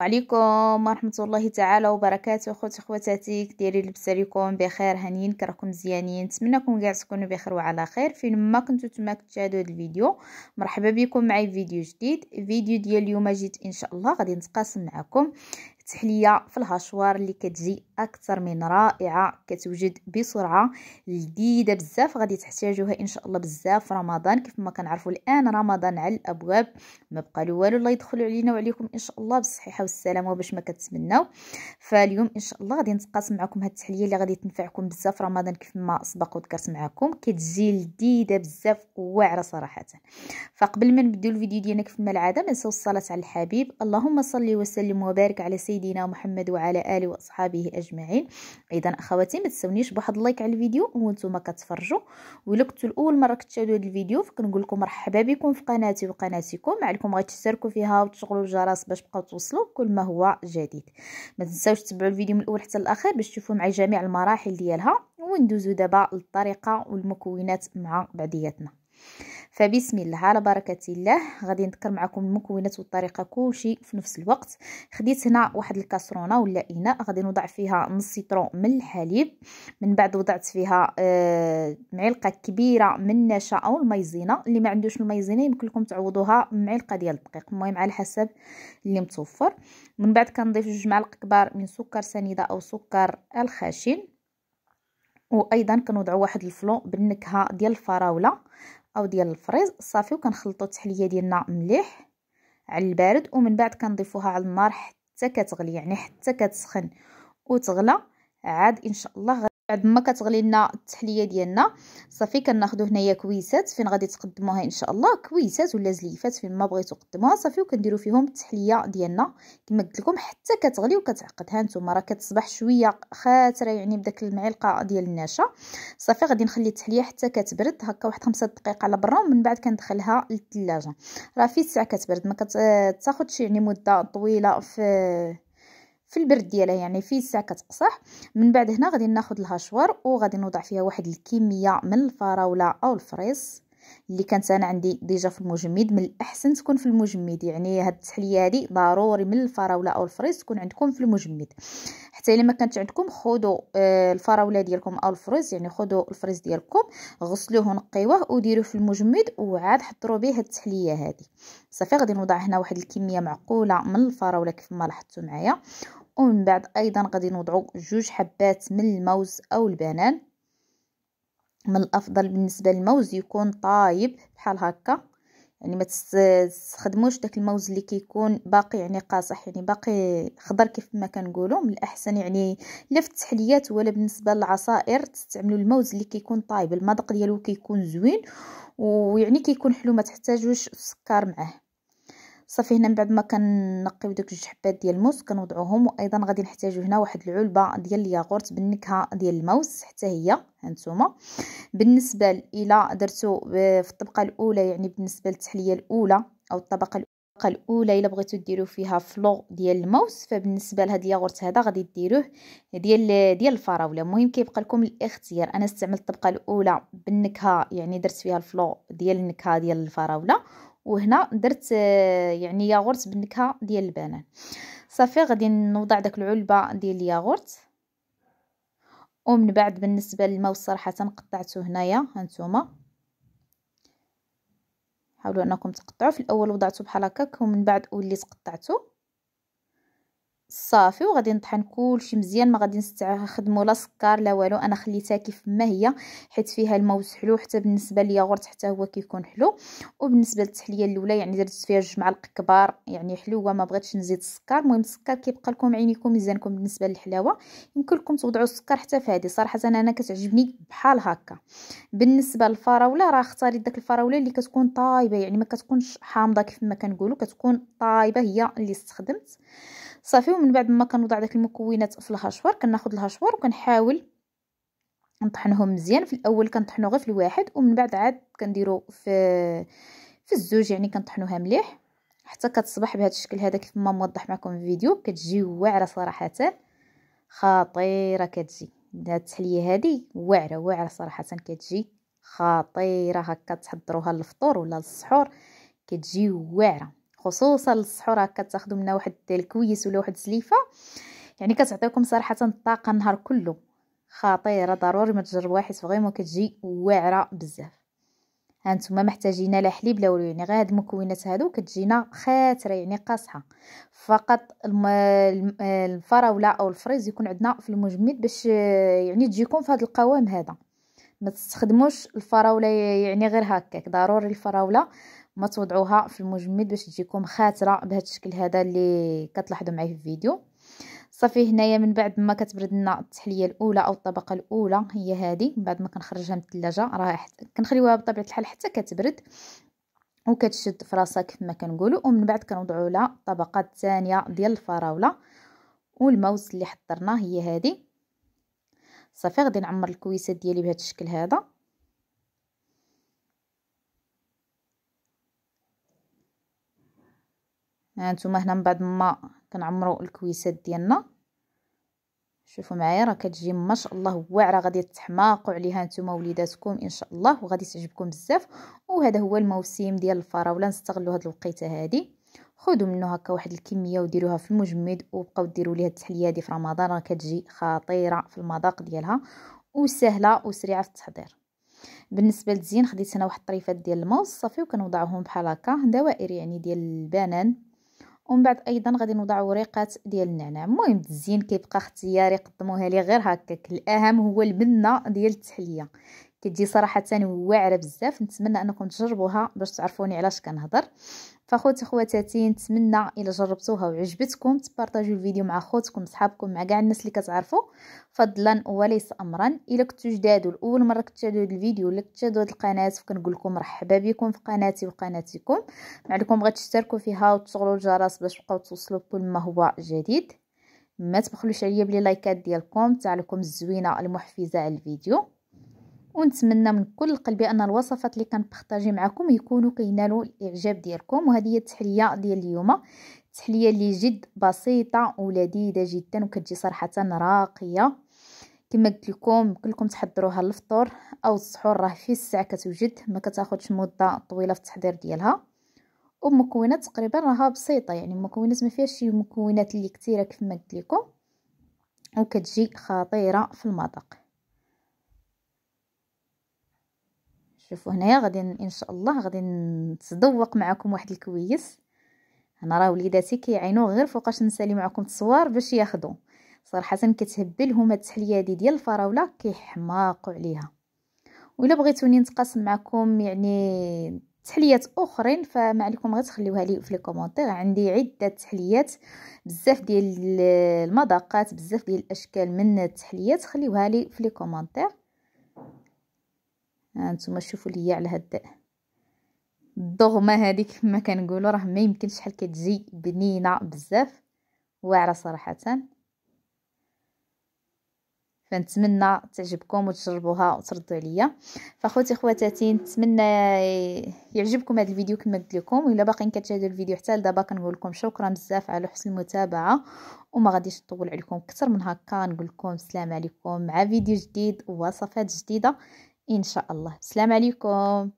وعليكم ورحمة الله تعالى وبركاته خوتي خواتاتي كديري لبس عليكم بخير هانيين كراكم مزيانين نتمنىكم كاع تكونوا بخير وعلى خير فين ما كنتو تما كتشاهدوا هذا الفيديو مرحبا بكم معي في فيديو جديد فيديو ديال اليوم جيت ان شاء الله غادي نتقاسم معكم التحليه في الهشوار اللي كتجي اكثر من رائعه كتوجد بسرعه لذيذه بزاف غادي تحتاجوها ان شاء الله بزاف في رمضان كيف ما كنعرفوا الان رمضان على الابواب ما بقى له والو الله يدخل علينا وعليكم ان شاء الله بالصحه والسلامه باش ما كتمنوا فاليوم ان شاء الله غادي نتقاسم معكم هاد التحليه اللي غادي تنفعكم بزاف رمضان كيف ما سبق وذكرت معكم كتجي لذيذه بزاف واعره صراحه فقبل ما نبداو الفيديو ديالنا كيف ما العاده ما الصلاه على الحبيب اللهم صل وسلم وبارك على سيدنا سيدنا محمد وعلى اله واصحابه اجمعين اذا اخواتي ما تنسونيش بواحد اللايك على الفيديو وانتم كتفرجوا ولا كنتوا الاول مره كتشاهدوا هذا الفيديو فكنقول لكم مرحبا بكم في قناتي وقناتكم معكم غتشتركوا فيها وتشغلوا الجرس باش تبقاو توصلوا كل ما هو جديد ما تنساوش تتبعوا الفيديو من الاول حتى الاخير باش تشوفوا معي جميع المراحل ديالها وندوزو دابا للطريقه والمكونات مع بعضياتنا فبسم الله على بركه الله غادي نذكر معكم المكونات والطريقه كلشي في نفس الوقت خديت هنا واحد الكاسرونه ولا اناء غادي نوضع فيها نص سيترون من الحليب من بعد وضعت فيها آه معلقه كبيره من النشا او المايزينا اللي ما عندوش المايزينا يمكن لكم تعوضوها بمعلقه ديال الدقيق المهم على حسب اللي متوفر من بعد كنضيف جوج معالق كبار من سكر سنيده او سكر الخشن وايضا كنوضعوا واحد الفلون بالنكهه ديال الفراوله او ديال الفريز صافي وكنخلطو التحليه ديالنا مليح على البارد ومن بعد كنضيفوها على النار حتى كتغلي يعني حتى كتسخن وتغلى عاد ان شاء الله بعد ما كتغلي لنا التحليه ديالنا صافي كناخذوا هنايا كويسات فين غادي تقدموها ان شاء الله كويسات ولا زليفات فين ما بغيتو قدموها صافي وكنديرو فيهم التحليه ديالنا كما قلت لكم حتى كتغلي وكتعقدها نتوما راه كتصبح شويه خاتره يعني بداك المعلقه ديال النشا صافي غادي نخلي التحليه حتى كتبرد هكا واحد خمسة دقائق على برا ومن بعد كندخلها للثلاجه راه في ساعه كتبرد ما كتاخذش يعني مده طويله في في البرد ديالها يعني في الساعه كتقصح من بعد هنا غادي ناخذ الهشوار وغادي نوضع فيها واحد الكميه من الفراوله او الفريز اللي كانت انا عندي ديجا في المجمد من الاحسن تكون في المجمد يعني هاد التحليه هادي ضروري من الفراوله او الفريز تكون عندكم في المجمد حتى الا ما كانت عندكم خذوا آه، الفراوله ديالكم او الفريز يعني خذوا الفريز ديالكم غسلوه ونقيوه وديروه في المجمد وعاد حضروا به هاد التحليه هادي صافي غادي نوضع هنا واحد الكميه معقوله من الفراوله كيف ما لاحظتوا معايا ومن بعد ايضا غادي نوضعو جوج حبات من الموز او البنان من الافضل بالنسبه للموز يكون طايب بحال هكا يعني ما تستخدموش داك الموز اللي كيكون باقي يعني قاصح يعني باقي خضر كيف ما كنقولوا من الاحسن يعني لا في التحليات ولا بالنسبه للعصائر تستعملوا الموز اللي كيكون طايب المذاق ديالو كيكون زوين ويعني كيكون حلو ما تحتاجوش السكر معاه صافي هنا من بعد ما كنقيو دوك جوج حبات ديال الموس كنوضعوهم وايضا غادي نحتاجو هنا واحد العلبه ديال الياغورت بالنكهه ديال الموس حتى هي هانتوما بالنسبه الى درتو آه، في الطبقه الاولى يعني بالنسبه للتحليه الاولى او الطبقه الأولى الطبقه الاولى الا بغيتو ديرو فيها فلو ديال الموس فبالنسبه لهاد الياغورت هذا غادي ديروه ديال ديال الفراوله المهم كيبقى لكم الاختيار انا استعملت الطبقه الاولى بالنكهه يعني درت فيها الفلو ديال النكهه ديال الفراوله وهنا درت يعني ياغورت بالنكهه ديال البنان صافي غادي نوضع داك العلبه ديال الياغورت ومن بعد بالنسبه للماء صراحه قطعته هنايا هانتوما حاولوا انكم تقطعوا في الاول وضعته بحال هكاك ومن بعد وليت قطعته صافي وغادي نطحن كلشي مزيان ما غادي نستخدمو لا سكر لا والو انا خليتها كيف ما هي حيت فيها الموز حلو حتى بالنسبه للياغورت حتى هو كيكون حلو وبالنسبه للتحليه الاولى يعني درت فيها جوج معالق كبار يعني حلوه ما بغيتش نزيد السكر المهم السكر كيبقى لكم عينيكم ميزانكم بالنسبه للحلاوه يمكن لكم توضعوا السكر حتى في هذه صراحه انا, أنا كتعجبني بحال هكا بالنسبه للفراوله راه اختاري داك الفراوله اللي كتكون طايبه يعني ما كتكونش حامضه كيف ما كنقولوا كتكون طايبه هي اللي استخدمت صافي ومن بعد ما كنوضع داك المكونات في الهشوار كناخذ الهشوار وكنحاول نطحنهم مزيان في الاول كنطحنو غير في الواحد ومن بعد عاد كنديرو في في الزوج يعني كنطحنوها مليح حتى كتصبح بهذا الشكل هذا كيف ما موضح معكم في الفيديو كتجي واعره صراحه خطيره كتجي هاد التحليه هادي واعره واعره صراحه كتجي خطيره هكا تحضروها للفطور ولا للسحور كتجي واعره خصوصا السحور هكا تاخذوا منها واحد الكويس ولا واحد سليفه يعني كتعطيكم صراحه الطاقه النهار كله خطيره ضروري ما تجربوها حيت فريمون كتجي واعره بزاف هانتوما محتاجين لا حليب لا والو يعني غير هاد المكونات هادو كتجينا خاتره يعني قاصحه فقط الم... الفراوله او الفريز يكون عندنا في المجمد باش يعني تجيكم في هاد القوام هذا ما تستخدموش الفراوله يعني غير هكاك ضروري الفراوله ما توضعوها في المجمد باش تجيكم خاتره بهذا الشكل هذا اللي كتلاحظوا معايا في الفيديو صافي هنايا من بعد ما كتبرد لنا التحليه الاولى او الطبقه الاولى هي هذه بعد ما كنخرجها من الثلاجه راه كنخليوها بطبيعه الحال حتى كتبرد وكتشد في راسها كيف ما كنقولوا ومن بعد كنوضعوا لها الطبقه الثانيه ديال الفراوله والموز اللي حضرناه هي هذه صافي غادي نعمر الكويسات ديالي بهذا الشكل هذا هانتوما هنا من بعد ما كنعمرو الكويسات ديالنا شوفوا معايا راه كتجي ما شاء الله واعره غادي تحماقوا عليها نتوما وليداتكم ان شاء الله وغادي تعجبكم بزاف وهذا هو الموسم ديال الفراوله نستغلوا هذه الوقيته هذه خذوا منه هكا واحد الكميه وديروها في المجمد وبقاو ديروا ليها التحليه هذه في رمضان راه كتجي خطيره في المذاق ديالها وسهله وسريعه في التحضير بالنسبه للزين خديت انا واحد الطريفات ديال الموز صافي وكنوضعهم بحال هكا دوائر يعني ديال البنان ومن بعد ايضا غادي نوضع وريقات ديال النعناع المهم الزين كيبقى اختياري قدموها لي غير هكاك الاهم هو البنه ديال التحليه كتجي صراحه واعره بزاف نتمنى انكم تجربوها باش تعرفوني علاش كنهضر فخوتي خواتاتي نتمنى الا جربتوها وعجبتكم تبارطاجيو الفيديو مع خوتكم صحابكم مع كاع الناس اللي كتعرفوا فضلا وليس امرا الا كنتو جداد والاول مره كتشاهدوا هذا الفيديو ولا كتشاهدوا هذه القناه فكنقول لكم مرحبا بكم في قناتي وقناتكم معلكم غير فيها وتشغلوا الجرس باش تبقاو توصلوا كل ما هو جديد ما تبخلوش عليا بلي لايكات ديالكم تاع لكم الزوينه المحفزه على الفيديو ونتمنى من كل قلبي ان الوصفات اللي كنبارطاجي معكم يكونوا كينالوا الاعجاب ديالكم وهذه هي التحليه ديال اليوم التحليه اللي جد بسيطه ولذيذه جدا وكتجي صراحه راقيه كما قلت لكم كلكم تحضروها للفطور او السحور راه في الساعه كتوجد ما كتاخذش مده طويله في التحضير ديالها ومكونات تقريبا راها بسيطه يعني مكونات ما فيهاش شي مكونات اللي كثيره كما قلت لكم وكتجي خطيره في المذاق شوفوا هنايا غادي ان شاء الله غادي نتذوق معكم واحد الكويس انا راه وليداتي كيعينو غير فوقاش نسالي معكم التصوير باش ياخذوا صراحه كتهبلهم هاد التحليه هادي ديال الفراوله كيحماقوا عليها وإلا بغيتوني نتقاسم معكم يعني تحليات اخرين فما عليكم غير تخليوها لي في لي عندي عده تحليات بزاف ديال المذاقات بزاف ديال الاشكال من التحليات خليوها لي في لي هانتوما آه، شوفوا ليا على هاد الضغمه هذيك كما كنقولوا راه ما يمكنش شحال كتجي بنينه بزاف واعره صراحه فنتمنى تعجبكم وتجربوها وتردوا عليا فاخوتي خواتاتي نتمنى يعجبكم هذا الفيديو كما قلت لكم والا باقيين كتشاهدوا الفيديو حتى لدابا كنقول لكم شكرا بزاف على حسن المتابعه وما غاديش نطول عليكم اكثر من هكا نقول لكم السلام عليكم مع فيديو جديد ووصفات جديده إن شاء الله السلام عليكم